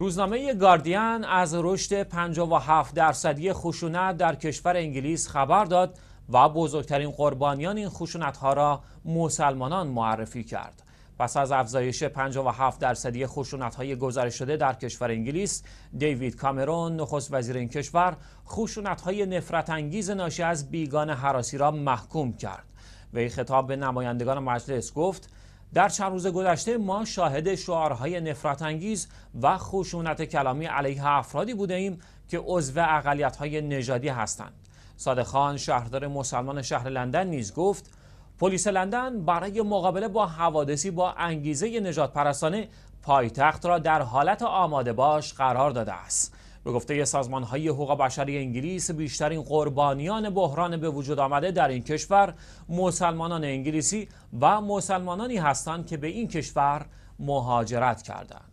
روزنامه گاردین از رشد 57 درصدی خشونت در کشور انگلیس خبر داد و بزرگترین قربانیان این خشونت ها را مسلمانان معرفی کرد. پس از افزایش 57 درصدی خشونت های گزارش شده در کشور انگلیس، دیوید کامرون نخست وزیر این کشور خشونت های نفرت انگیز ناشی از بیگان حراسی را محکوم کرد. وی خطاب به نمایندگان مجلس گفت در چند روز گذشته ما شاهد شعارهای نفرت انگیز و خشونت کلامی علیه افرادی بوده ایم که عضو های نژادی هستند. صادق خان شهردار مسلمان شهر لندن نیز گفت پلیس لندن برای مقابله با حوادثی با انگیزه نجات پرستانه پایتخت را در حالت آماده باش قرار داده است. به گفته سازمان های حقوق بشری انگلیس بیشترین قربانیان بحران به وجود آمده در این کشور مسلمانان انگلیسی و مسلمانانی هستند که به این کشور مهاجرت کردند.